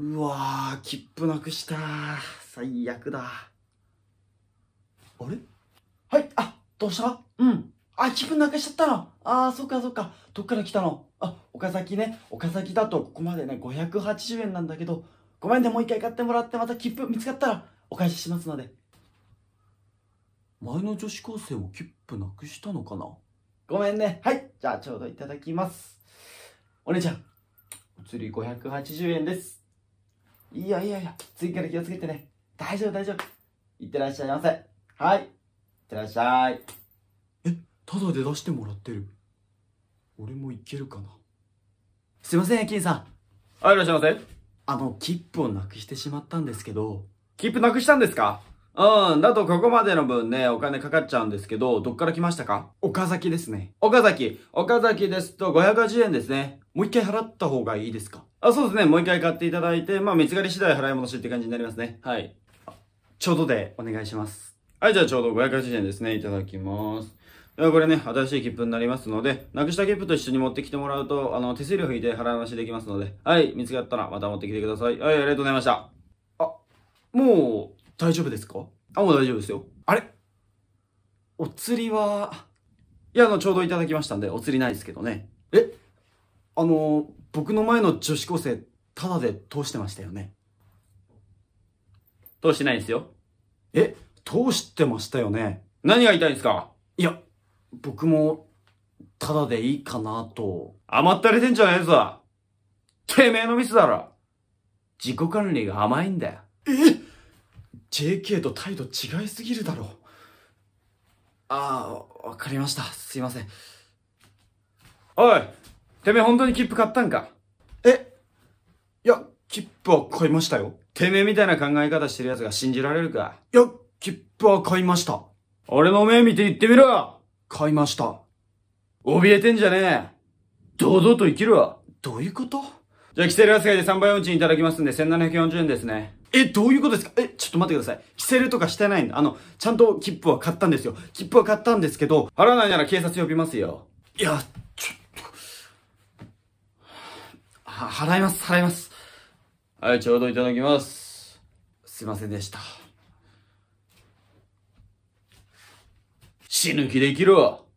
うわー、切符なくした最悪だ。あれはい、あ、どうしたうん。あ、切符なくしちゃったの。あー、そっかそっか。どっから来たのあ、岡崎ね。岡崎だとここまでね、580円なんだけど、ごめんね、もう一回買ってもらって、また切符見つかったらお返ししますので。前の女子高生も切符なくしたのかなごめんね。はい。じゃあ、ちょうどいただきます。お姉ちゃん、お釣り580円です。いいよいいよいいよ。次から気をつけてね。大丈夫大丈夫。いってらっしゃいませ。はい。いってらっしゃい。え、ただで出してもらってる。俺もいけるかな。すいません、金さん。はい、いらっしゃいませ。あの、切符をなくしてしまったんですけど。切符なくしたんですかうん。だとここまでの分ね、お金かかっちゃうんですけど、どっから来ましたか岡崎ですね。岡崎。岡崎ですと580円ですね。もう一回払った方がいいですかあ、そうですね。もう一回買っていただいて、まあ、見つかり次第払い戻しって感じになりますね。はい。ちょうどでお願いします。はい、じゃあちょうど580円ですね。いただきます。ではこれね、新しい切符になりますので、なくした切符と一緒に持ってきてもらうと、あの、手数料引いて払い戻しできますので、はい、見つかったらまた持ってきてください。はい、ありがとうございました。あ、もう、大丈夫ですかあ、もう大丈夫ですよ。あれお釣りは、いや、あの、ちょうどいただきましたんで、お釣りないですけどね。えあの僕の前の女子高生ただで通してましたよね通してないですよえ通してましたよね何が言いたいんですかいや僕もただでいいかなと甘ったれてんじゃないぞてめえのミスだろ自己管理が甘いんだよえ JK と態度違いすぎるだろああわかりましたすいませんおいてめえ本当に切符買ったんかえいや、切符は買いましたよ。てめえみたいな考え方してる奴が信じられるかいや、切符は買いました。俺の目見て言ってみろ買いました。怯えてんじゃねえ。堂々と生きるわ。どういうことじゃあ、キセル扱いで3倍運賃いただきますんで、1740円ですね。え、どういうことですかえ、ちょっと待ってください。キセルとかしてないんだ。あの、ちゃんと切符は買ったんですよ。切符は買ったんですけど、払わないなら警察呼びますよ。いや、払います、払います。はい、ちょうどいただきます。すいませんでした。死ぬ気で生きろ